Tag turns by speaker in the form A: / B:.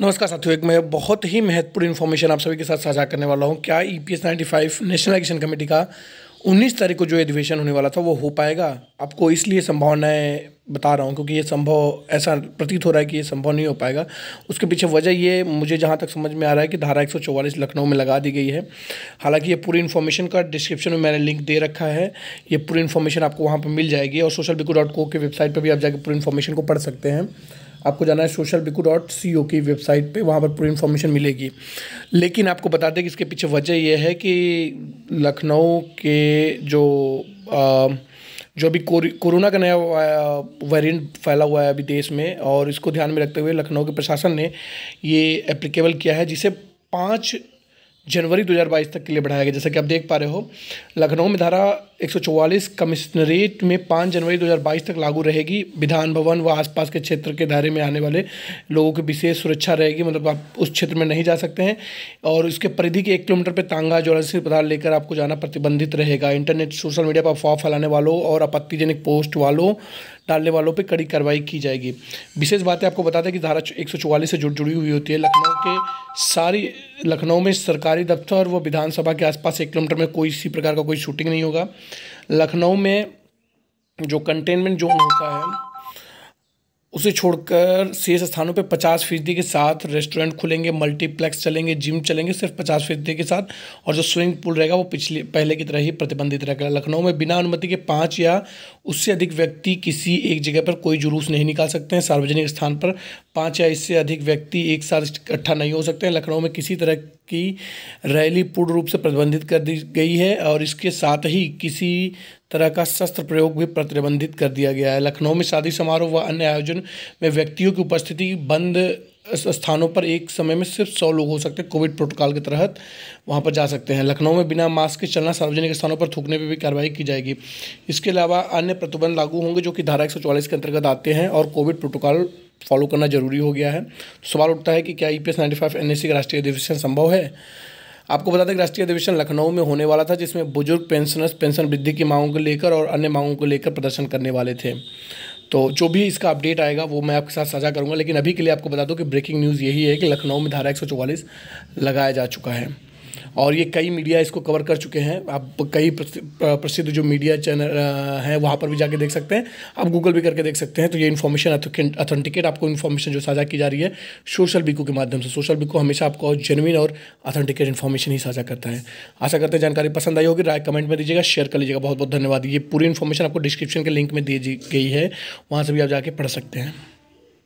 A: नमस्कार साथियों एक मैं बहुत ही महत्वपूर्ण इन्फॉर्मेशन आप सभी के साथ साझा करने वाला हूँ क्या E P S ninety five national action committee का उन्नीस तारीख को जो अधिवेशन होने वाला था वो हो पाएगा आपको इसलिए संभावनाएं बता रहा हूँ क्योंकि ये संभव ऐसा प्रतीत हो रहा है कि ये संभव नहीं हो पाएगा उसके पीछे वजह ये मुझे जहाँ तक समझ में आ रहा है कि धारा एक लखनऊ में लगा दी गई है हालांकि ये पूरी इन्फॉर्मेशन का डिस्क्रिप्शन में मैंने लिंक दे रखा है ये पूरी इन्फॉर्मेशन आपको वहाँ पर मिल जाएगी और सोशल डॉट की वेबसाइट पर भी आप जाकर पूरी इन्फॉर्मेशन को पढ़ सकते हैं आपको जाना है सोशल बिकू डॉट सी ओ की वेबसाइट पे वहाँ पर पूरी इन्फॉर्मेशन मिलेगी लेकिन आपको बता दें कि इसके पीछे वजह यह है कि लखनऊ के जो आ, जो अभी कोरोना का नया वेरिएंट फैला हुआ है अभी देश में और इसको ध्यान में रखते हुए लखनऊ के प्रशासन ने ये एप्लीकेबल किया है जिसे पाँच जनवरी 2022 तक के लिए बढ़ाया गया जैसा कि आप देख पा रहे हो लखनऊ में धारा 144 कमिश्नरेट में 5 जनवरी 2022 तक लागू रहेगी विधान भवन व आसपास के क्षेत्र के दायरे में आने वाले लोगों की विशेष सुरक्षा रहेगी मतलब आप उस क्षेत्र में नहीं जा सकते हैं और उसके परिधि के एक किलोमीटर पर तांगा ज्वलनशील पदार्थ लेकर आपको जाना प्रतिबंधित रहेगा इंटरनेट सोशल मीडिया पर अफवाह फैलाने वालों और आपत्तिजनक पोस्ट वालों डालने वालों पर कड़ी कार्रवाई की जाएगी विशेष बातें आपको बता दें कि धारा एक से जुड़ जुड़ी हुई होती है लखनऊ के सारी लखनऊ में सरकारी दफ्तर व विधानसभा के आसपास एक किलोमीटर में कोई इसी प्रकार का कोई शूटिंग नहीं होगा लखनऊ में जो कंटेनमेंट जोन होता है उसे छोड़कर शेष स्थानों पर पचास फीसदी के साथ रेस्टोरेंट खुलेंगे मल्टीप्लेक्स चलेंगे जिम चलेंगे सिर्फ पचास फीसदी के साथ और जो स्विमिंग पूल रहेगा वो पिछले पहले की तरह ही प्रतिबंधित रहेगा लखनऊ में बिना अनुमति के पाँच या उससे अधिक व्यक्ति किसी एक जगह पर कोई जुलूस नहीं निकाल सकते हैं सार्वजनिक स्थान पर पाँच या इससे अधिक व्यक्ति एक साथ इकट्ठा नहीं हो सकते हैं लखनऊ में किसी तरह की रैली पूर्ण रूप से प्रतिबंधित कर दी गई है और इसके साथ ही किसी तरह का शस्त्र प्रयोग भी प्रतिबंधित कर दिया गया है लखनऊ में शादी समारोह व अन्य आयोजन में व्यक्तियों की उपस्थिति बंद स्थानों पर एक समय में सिर्फ सौ लोग हो सकते हैं कोविड प्रोटोकॉल के तहत वहाँ पर जा सकते हैं लखनऊ में बिना मास्क के चलना सार्वजनिक स्थानों पर थूकने पर भी कार्रवाई की जाएगी इसके अलावा अन्य प्रतिबंध लागू होंगे जो कि धारा एक के अंतर्गत आते हैं और कोविड प्रोटोकॉल फॉलो करना जरूरी हो गया है तो सवाल उठता है कि क्या E P S ninety five N C का राष्ट्रीय अधिवेशन संभव है आपको बता दें कि राष्ट्रीय अधिवेशन लखनऊ में होने वाला था जिसमें बुजुर्ग पेंशनर्स पेंशन वृद्धि की मांगों को लेकर और अन्य मांगों को लेकर प्रदर्शन करने वाले थे तो जो भी इसका अपडेट आएगा वो मैं आपके साथ साझा करूंगा लेकिन अभी के लिए आपको बता दूं कि ब्रेकिंग न्यूज़ यही है कि लखनऊ में धारा एक लगाया जा चुका है और ये कई मीडिया इसको कवर कर चुके हैं आप कई प्रसिद्ध जो मीडिया चैनल हैं वहाँ पर भी जाके देख सकते हैं आप गूगल भी करके देख सकते हैं तो ये इन्फॉर्मेशन अथेंटिकेट आपको इन्फॉर्मेशन जो साझा की जा रही है सोशल बिको के माध्यम से सोशल बिको हमेशा आपको जेनविन और अथेंटिकेट इन्फॉर्मेशन ही साझा करता है आशा करते हैं जानकारी पसंद आई होगी राय कमेंट में दीजिएगा शेयर कर लीजिएगा बहुत बहुत धन्यवाद ये पूरी इन्फॉर्मेशन आपको डिस्क्रिप्शन के लिंक में दी गई है वहाँ से भी आप जाके पढ़ सकते हैं